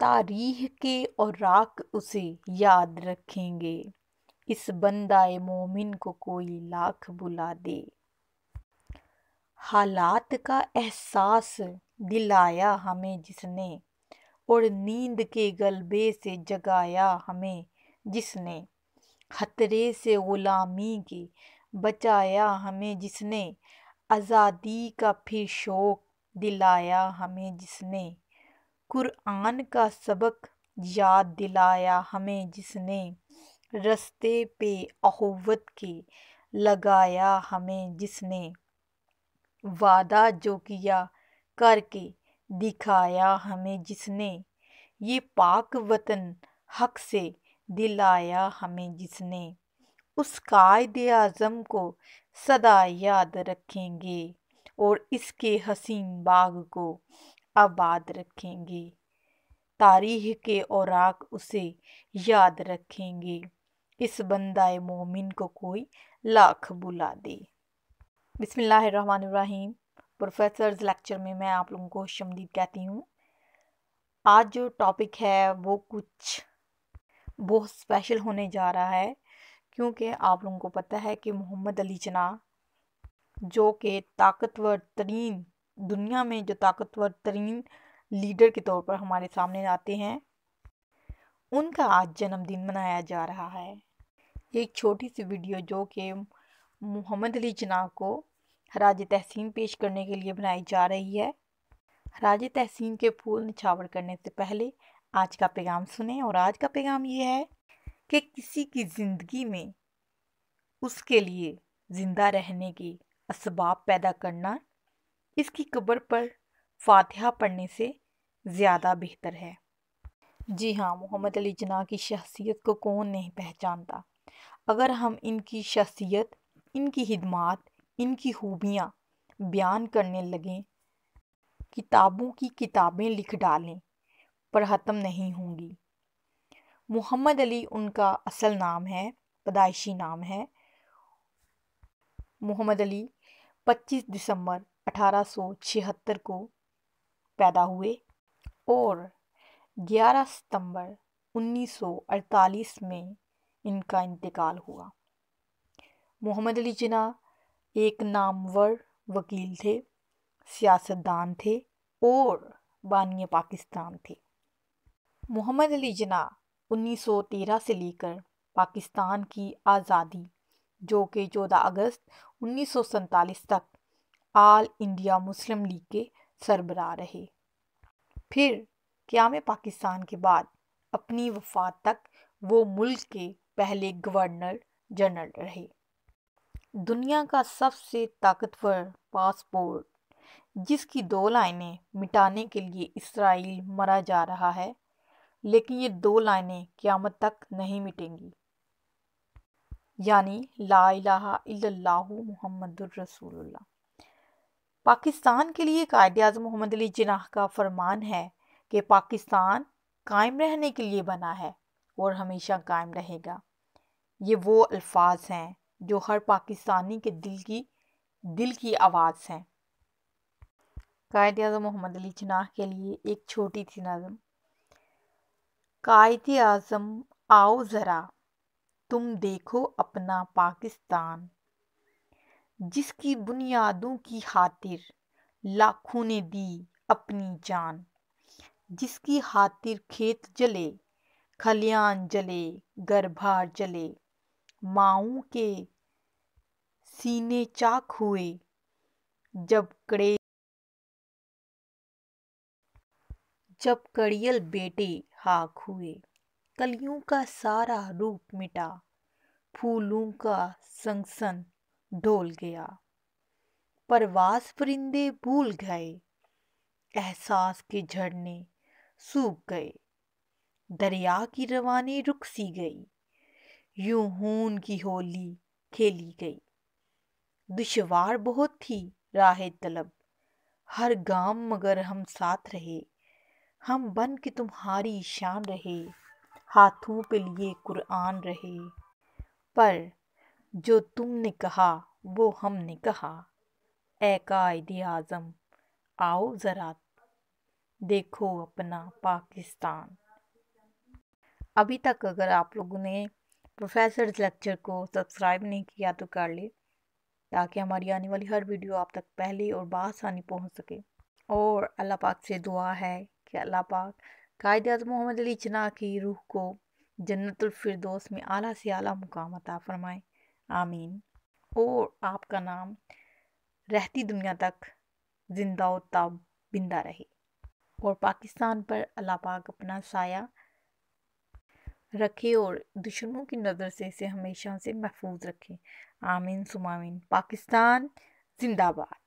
तारीख के और राख उसे याद रखेंगे इस बंदाए मोमिन को कोई लाख बुला दे हालात का एहसास दिलाया हमें जिसने और नींद के गलबे से जगाया हमें जिसने खतरे से ग़ुलामी के बचाया हमें जिसने आज़ादी का फिर शौक दिलाया हमें जिसने कुरान का सबक याद दिलाया हमें जिसने रस्ते पे अहवत के लगाया हमें जिसने वादा जो किया करके दिखाया हमें जिसने ये पाक वतन हक से दिलाया हमें जिसने उस कायद आज़म को सदा याद रखेंगे और इसके हसीन बाग को आबाद रखेंगे तारीख के औराक उसे याद रखेंगे इस बंदाए मोमिन को कोई लाख बुला दे बिसमीम प्रोफेसर लेक्चर में मैं आप लोगों को शमदीद कहती हूँ आज जो टॉपिक है वो कुछ बहुत स्पेशल होने जा रहा है क्योंकि आप लोगों को पता है कि मोहम्मद अली चना जो कि ताकतवर तरीन दुनिया में जो ताकतवर तरीन लीडर के तौर पर हमारे सामने आते हैं उनका आज जन्मदिन मनाया जा रहा है ये एक छोटी सी वीडियो जो कि मोहम्मद अली जनाह को हराज तहसीन पेश करने के लिए बनाई जा रही है हराज तहसीन के फूल निछावर करने से पहले आज का पैगाम सुने और आज का पैगाम ये है कि किसी की ज़िंदगी में उसके लिए ज़िंदा रहने के इसबाब पैदा करना इसकी कब्र पर फातिहा पढ़ने से ज़्यादा बेहतर है जी हाँ मोहम्मद अली जना की शख्सियत को कौन नहीं पहचानता अगर हम इनकी शख्सियत इनकी हिदमात इनकी खूबियाँ बयान करने लगें किताबों की किताबें लिख डालें पर हतम नहीं होंगी मोहम्मद अली उनका असल नाम है पैदाइशी नाम है मोहम्मद अली 25 दिसंबर 1876 को पैदा हुए और 11 सितंबर 1948 में इनका इंतकाल हुआ मोहम्मद अली जिना एक नामवर वकील थे सियासतदान थे और बानिय पाकिस्तान थे मोहम्मद अली जिना 1913 से लेकर पाकिस्तान की आज़ादी जो कि चौदह अगस्त उन्नीस तक आल इंडिया मुस्लिम लीग के सरबराह रहे फिर क्याम पाकिस्तान के बाद अपनी वफात तक वो मुल्क के पहले गवर्नर जनरल रहे दुनिया का सबसे ताकतवर पासपोर्ट जिसकी दो लाइनें मिटाने के लिए इसराइल मरा जा रहा है लेकिन ये दो लाइनें क़्यामत तक नहीं मिटेंगी यानी ला इलाहा इल्लल्लाहु मुहम्मदुर रसूलुल्लाह पाकिस्तान के लिए कायद अजम मोहम्मद अली जनाह का फरमान है कि पाकिस्तान कायम रहने के लिए बना है और हमेशा कायम रहेगा ये वो अल्फाज हैं जो हर पाकिस्तानी के दिल की दिल की आवाज़ हैं कायद अजम मोहम्मद अली जनाह के लिए एक छोटी सी नज़म कायद अजम आओ ज़रा तुम देखो अपना पाकिस्तान जिसकी बुनियादों की खातिर लाखों ने दी अपनी जान जिसकी खातिर खेत जले खलियान जले घर जले माओ के सीने चाक हुए जब कड़े जब कड़ियल बेटे हाक हुए कलियों का सारा रूप मिटा फूलों का संगसन डोल गया परवास परिंदे भूल गए एहसास के झरने सूख गए दरिया की रवानी रुक सी गई यूं हून की होली खेली गई दुशवार बहुत थी राह तलब हर गांव मगर हम साथ रहे हम बन के तुम्हारी शान रहे हाथों पे लिए कुरान रहे पर जो तुमने कहा वो हमने कहा ए कायद आज़म आओ ज़रा देखो अपना पाकिस्तान अभी तक अगर आप लोगों ने प्रोफेसर लेक्चर को सब्सक्राइब नहीं किया तो कर ले ताकि हमारी आने वाली हर वीडियो आप तक पहले और बसानी पहुंच सके और अल्लाह पाक से दुआ है कि अल्लाह पाक कायद अजम मोहम्मद अली चना की रूह को जन्नतफरदोस में आला से आला मुकाम अता फ़रमाएँ आमीन और आपका नाम रहती दुनिया तक जिंदा और ताब बिंदा रहे और पाकिस्तान पर अल्लाह पाक अपना साया रखे और दुश्मनों की नज़र से इसे हमेशा से महफूज रखे आमीन सुमामीन पाकिस्तान जिंदाबाद